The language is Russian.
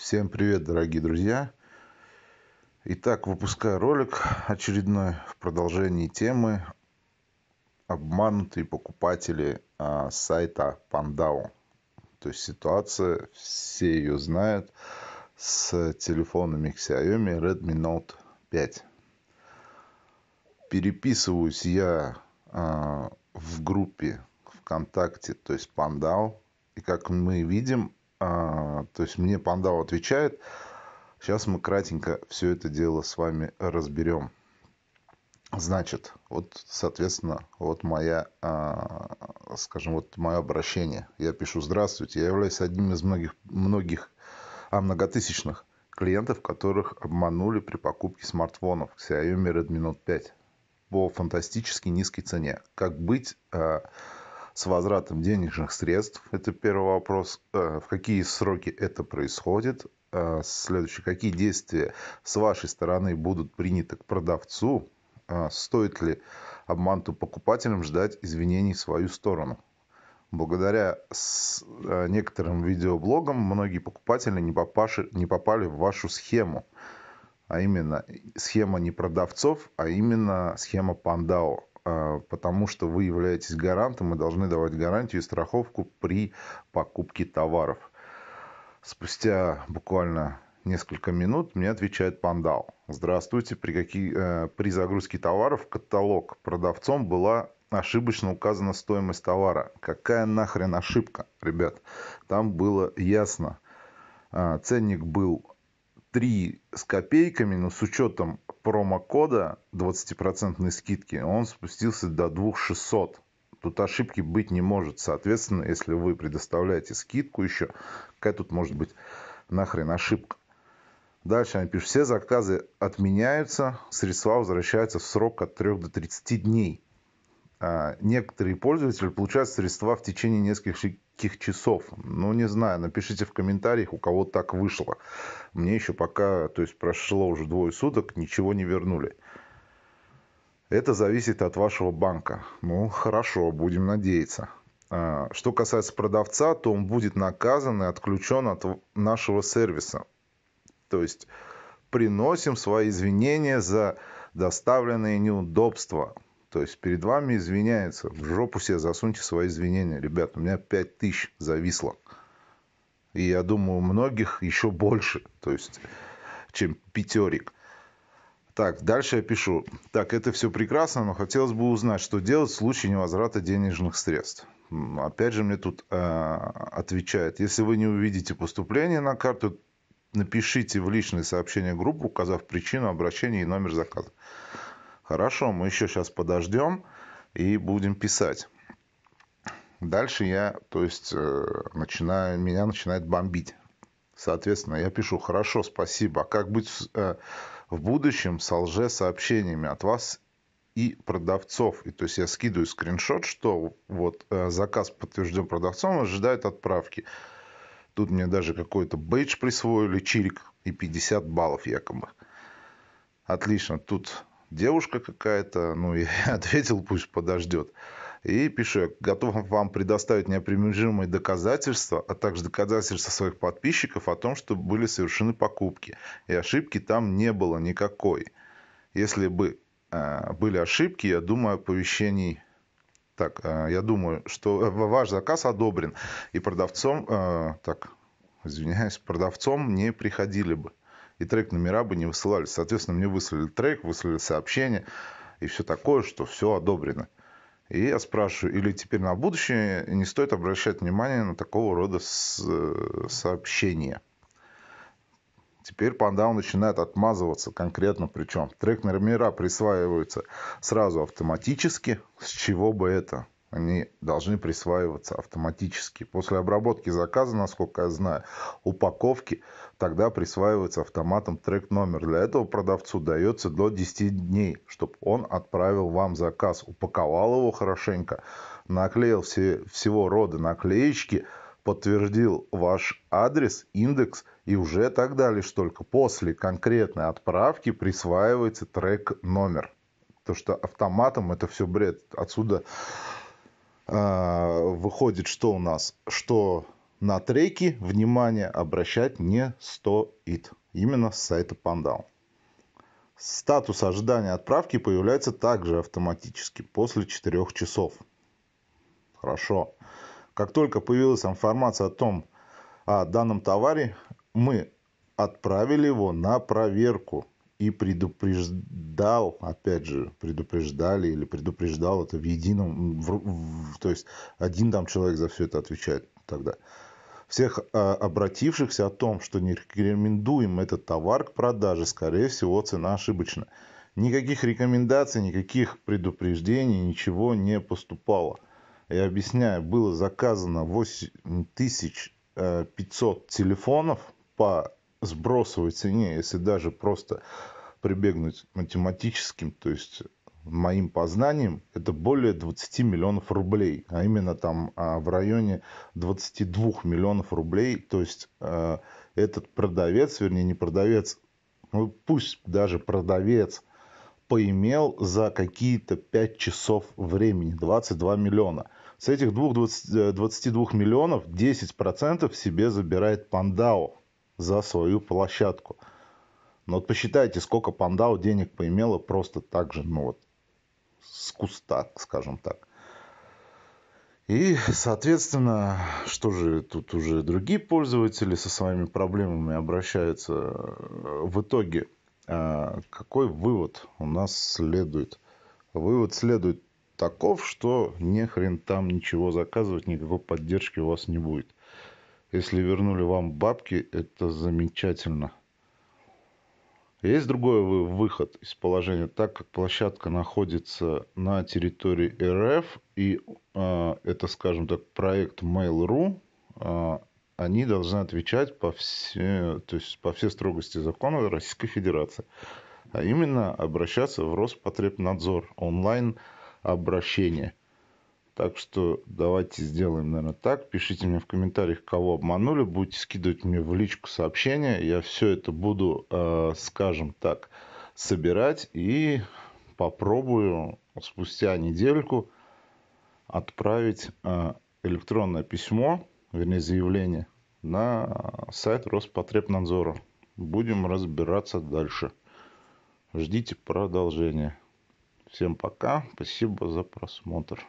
Всем привет, дорогие друзья! Итак, выпускаю ролик очередной в продолжении темы обманутые покупатели а, сайта Пандау. То есть ситуация, все ее знают, с телефонами Xiaomi Redmi Note 5. Переписываюсь я а, в группе ВКонтакте, то есть Пандау. И как мы видим, а, то есть мне Пандау отвечает. Сейчас мы кратенько все это дело с вами разберем. Значит, вот, соответственно, вот моя, а, скажем, вот мое обращение. Я пишу «Здравствуйте». Я являюсь одним из многих, многих, а многотысячных клиентов, которых обманули при покупке смартфонов Xiaomi Redmi Note 5 по фантастически низкой цене. Как быть... А, с возвратом денежных средств. Это первый вопрос. Э, в какие сроки это происходит? Э, следующее. Какие действия с вашей стороны будут приняты к продавцу? Э, стоит ли обманту покупателям ждать извинений в свою сторону? Благодаря некоторым видеоблогам многие покупатели не, попаши, не попали в вашу схему. А именно схема не продавцов, а именно схема пандао а, потому что вы являетесь гарантом и должны давать гарантию и страховку при покупке товаров. Спустя буквально несколько минут мне отвечает Пандал. Здравствуйте, при, какие, э, при загрузке товаров в каталог продавцом была ошибочно указана стоимость товара. Какая нахрен ошибка, ребят? Там было ясно. А, ценник был 3 с копейками, но с учетом промокода 20% скидки, он спустился до 2600. Тут ошибки быть не может. Соответственно, если вы предоставляете скидку еще, какая тут может быть нахрен ошибка? Дальше они пишут, все заказы отменяются, средства возвращаются в срок от 3 до 30 дней. А, некоторые пользователи получают средства в течение нескольких часов. Ну, не знаю, напишите в комментариях, у кого так вышло. Мне еще пока, то есть прошло уже двое суток, ничего не вернули. Это зависит от вашего банка. Ну, хорошо, будем надеяться. А, что касается продавца, то он будет наказан и отключен от нашего сервиса. То есть приносим свои извинения за доставленные неудобства. То есть перед вами извиняется. В жопу себе засуньте свои извинения. Ребят, у меня тысяч зависло. И я думаю, у многих еще больше, то есть, чем пятерик. Так, дальше я пишу. Так, это все прекрасно, но хотелось бы узнать, что делать в случае невозврата денежных средств. Опять же, мне тут э, отвечает, если вы не увидите поступление на карту, напишите в личное сообщение группы, указав причину обращения и номер заказа. Хорошо, мы еще сейчас подождем и будем писать. Дальше я, то есть, э, начинаю, меня начинает бомбить. Соответственно, я пишу, хорошо, спасибо. А как быть э, в будущем с лже-сообщениями от вас и продавцов. И то есть я скидываю скриншот, что вот э, заказ подтвержден продавцом, ожидает отправки. Тут мне даже какой-то бейдж присвоили, чирик и 50 баллов якобы. Отлично, тут девушка какая-то, ну, я ответил, пусть подождет. И пишу, готов вам предоставить неопровержимые доказательства, а также доказательства своих подписчиков о том, что были совершены покупки. И ошибки там не было никакой. Если бы э, были ошибки, я думаю, оповещений... Так, э, я думаю, что э, ваш заказ одобрен. И продавцом... Э, так, извиняюсь, продавцом не приходили бы и трек номера бы не высылали. Соответственно, мне выслали трек, выслали сообщение и все такое, что все одобрено. И я спрашиваю, или теперь на будущее не стоит обращать внимание на такого рода э, сообщения. Теперь пандау начинает отмазываться конкретно причем. Трек номера присваиваются сразу автоматически. С чего бы это? они должны присваиваться автоматически. После обработки заказа, насколько я знаю, упаковки тогда присваивается автоматом трек номер. Для этого продавцу дается до 10 дней, чтобы он отправил вам заказ, упаковал его хорошенько, наклеил все, всего рода наклеечки, подтвердил ваш адрес, индекс и уже тогда лишь только после конкретной отправки присваивается трек номер. То что автоматом это все бред. Отсюда а, выходит, что у нас, что на треки внимание обращать не стоит. Именно с сайта Pandown. Статус ожидания отправки появляется также автоматически после 4 часов. Хорошо. Как только появилась информация о том, о данном товаре, мы отправили его на проверку и предупреждал, опять же, предупреждали или предупреждал это в едином, в, в, то есть один там человек за все это отвечает тогда. Всех а, обратившихся о том, что не рекомендуем этот товар к продаже, скорее всего, цена ошибочна. Никаких рекомендаций, никаких предупреждений, ничего не поступало. Я объясняю, было заказано 8500 э, телефонов по сбросовой цене, если даже просто прибегнуть математическим, то есть моим познаниям, это более 20 миллионов рублей, а именно там а, в районе 22 миллионов рублей. То есть э, этот продавец, вернее не продавец, ну пусть даже продавец поимел за какие-то 5 часов времени 22 миллиона. С этих двух 22 э, миллионов 10% себе забирает Пандао за свою площадку. Но вот посчитайте, сколько Пандау денег поимела просто так же, ну вот, с куста, скажем так. И, соответственно, что же, тут уже другие пользователи со своими проблемами обращаются. Э, в итоге, э, какой вывод у нас следует? Вывод следует таков, что нехрен там ничего заказывать, никакой поддержки у вас не будет. Если вернули вам бабки, это замечательно. Есть другой выход из положения, так как площадка находится на территории РФ, и э, это, скажем так, проект Mail.ru, э, они должны отвечать по, все, то есть по всей строгости закона Российской Федерации, а именно обращаться в Роспотребнадзор, онлайн обращение. Так что давайте сделаем, наверное, так. Пишите мне в комментариях, кого обманули. Будете скидывать мне в личку сообщения. Я все это буду, э, скажем так, собирать и попробую спустя недельку отправить э, электронное письмо, вернее, заявление на сайт Роспотребнадзора. Будем разбираться дальше. Ждите продолжения. Всем пока. Спасибо за просмотр.